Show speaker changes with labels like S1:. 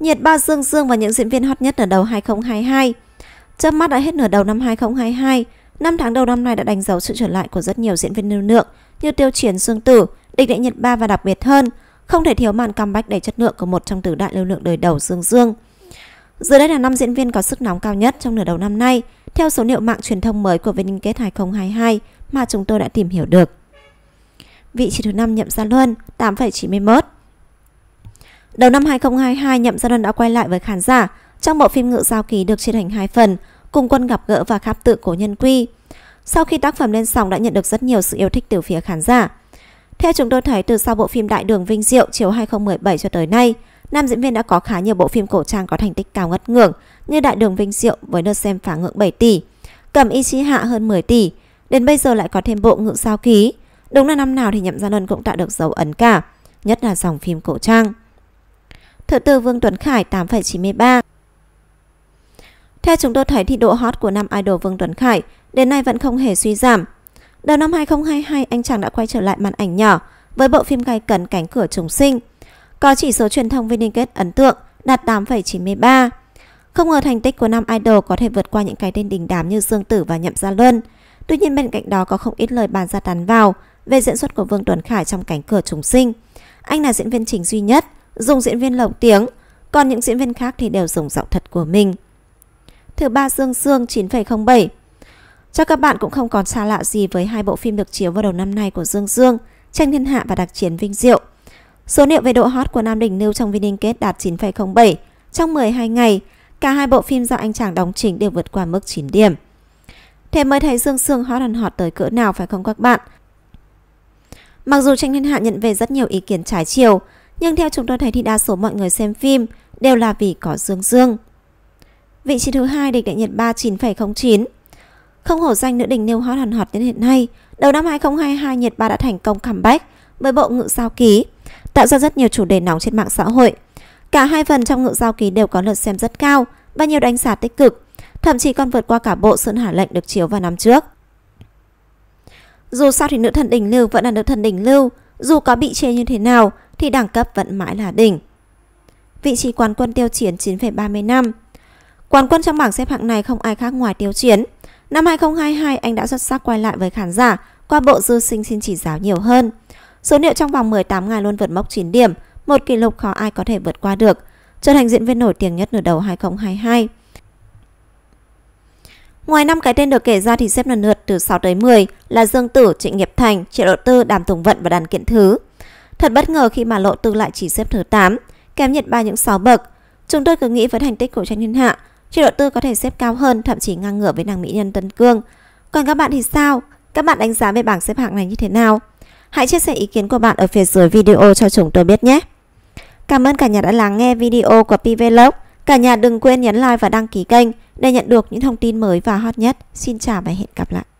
S1: nhiệt ba Dương Dương và những diễn viên hot nhất ở đầu 2022. Chớp mắt đã hết nửa đầu năm 2022, năm tháng đầu năm nay đã đánh dấu sự trở lại của rất nhiều diễn viên lưu lượng như Tiêu Triển Dương Tử, Địch đại Nhật Ba và đặc biệt hơn, không thể thiếu màn comeback đầy chất lượng của một trong tứ đại lưu lượng đời đầu Dương Dương. Dưới đây là năm diễn viên có sức nóng cao nhất trong nửa đầu năm nay, theo số liệu mạng truyền thông mới của Vninket 2022 mà chúng tôi đã tìm hiểu được. Vị trí thứ năm nhậm gia luân 8,91 Đầu năm 2022, Nhậm Gia Luân đã quay lại với khán giả trong bộ phim Ngự Giao Kỳ được chia thành hai phần, cùng quân gặp gỡ và kháp tự của nhân quy. Sau khi tác phẩm lên sóng đã nhận được rất nhiều sự yêu thích từ phía khán giả. Theo chúng tôi thấy từ sau bộ phim Đại Đường Vinh Diệu chiều 2017 cho tới nay, nam diễn viên đã có khá nhiều bộ phim cổ trang có thành tích cao ngất ngưỡng như Đại Đường Vinh Diệu với lượt xem phá ngưỡng 7 tỷ, Cẩm Y Chi Hạ hơn 10 tỷ, đến bây giờ lại có thêm bộ Ngự Giao Ký. Đúng là năm nào thì Nhậm Gia Luân cũng tạo được dấu ấn cả, nhất là dòng phim cổ trang thứ tư Vương Tuấn Khải 8,93. Theo chúng tôi thấy thì độ hot của nam idol Vương Tuấn Khải đến nay vẫn không hề suy giảm. Đầu năm 2022 anh chàng đã quay trở lại màn ảnh nhỏ với bộ phim gay cấn cánh cửa trùng sinh. Có chỉ số truyền thông Vinigate ấn tượng đạt 8,93. Không ngờ thành tích của nam idol có thể vượt qua những cái tên đình đám như Dương Tử và Nhậm Gia Luân. Tuy nhiên bên cạnh đó có không ít lời bàn ra tán vào về diễn xuất của Vương Tuấn Khải trong cánh cửa trùng sinh. Anh là diễn viên chính duy nhất dùng diễn viên lồng tiếng, còn những diễn viên khác thì đều dùng giọng thật của mình. Thứ ba Dương Dương 9,07 cho các bạn cũng không còn xa lạ gì với hai bộ phim được chiếu vào đầu năm nay của Dương Dương, Tranh Thiên Hạ và Đặc Chiến Vinh Diệu. Số liệu về độ hot của Nam Đình Nưu trong kết đạt 9,07. Trong 12 ngày, cả hai bộ phim do anh chàng đóng chính đều vượt qua mức 9 điểm. Thế mới thấy Dương Dương hot hòn hot tới cỡ nào phải không các bạn? Mặc dù Tranh Thiên Hạ nhận về rất nhiều ý kiến trái chiều, nhưng theo chúng tôi thấy thì đa số mọi người xem phim đều là vì có Dương Dương. Vị trí thứ hai địch đại Nhật 39,09. Không hổ danh nữ đình nêu hot hàn hot đến hiện nay, đầu năm 2022 nhiệt Ba đã thành công comeback với bộ ngự giao ký, tạo ra rất nhiều chủ đề nóng trên mạng xã hội. Cả hai phần trong ngự giao ký đều có lượt xem rất cao và nhiều đánh giá tích cực, thậm chí còn vượt qua cả bộ Sơn Hà Lệnh được chiếu vào năm trước. Dù sao thì nữ thần đỉnh lưu vẫn là nữ thần đỉnh lưu, dù có bị chê như thế nào thì đẳng cấp vẫn mãi là đỉnh. Vị trí quán quân tiêu chiến 9,30 năm Quán quân trong bảng xếp hạng này không ai khác ngoài tiêu chiến. Năm 2022 anh đã xuất sắc quay lại với khán giả qua bộ dư sinh xin chỉ giáo nhiều hơn. Số liệu trong vòng 18 ngày luôn vượt mốc 9 điểm, một kỷ lục khó ai có thể vượt qua được, trở thành diễn viên nổi tiếng nhất nửa đầu 2022. Ngoài năm cái tên được kể ra thì xếp lần lượt từ 6 tới 10 là Dương Tử, Trịnh Nghiệp Thành, Triệu Độ Tư, Đàm Tùng Vận và Đàn Kiện Thứ. Thật bất ngờ khi mà lộ tư lại chỉ xếp thứ 8, kém Nhật Ba những 6 bậc. Chúng tôi cứ nghĩ với thành tích của tranh thiên hạ, Chị độ tư có thể xếp cao hơn thậm chí ngang ngửa với nàng mỹ nhân Tân Cương. Còn các bạn thì sao? Các bạn đánh giá về bảng xếp hạng này như thế nào? Hãy chia sẻ ý kiến của bạn ở phía dưới video cho chúng tôi biết nhé. Cảm ơn cả nhà đã lắng nghe video của PVlog. Cả nhà đừng quên nhấn like và đăng ký kênh để nhận được những thông tin mới và hot nhất. Xin chào và hẹn gặp lại.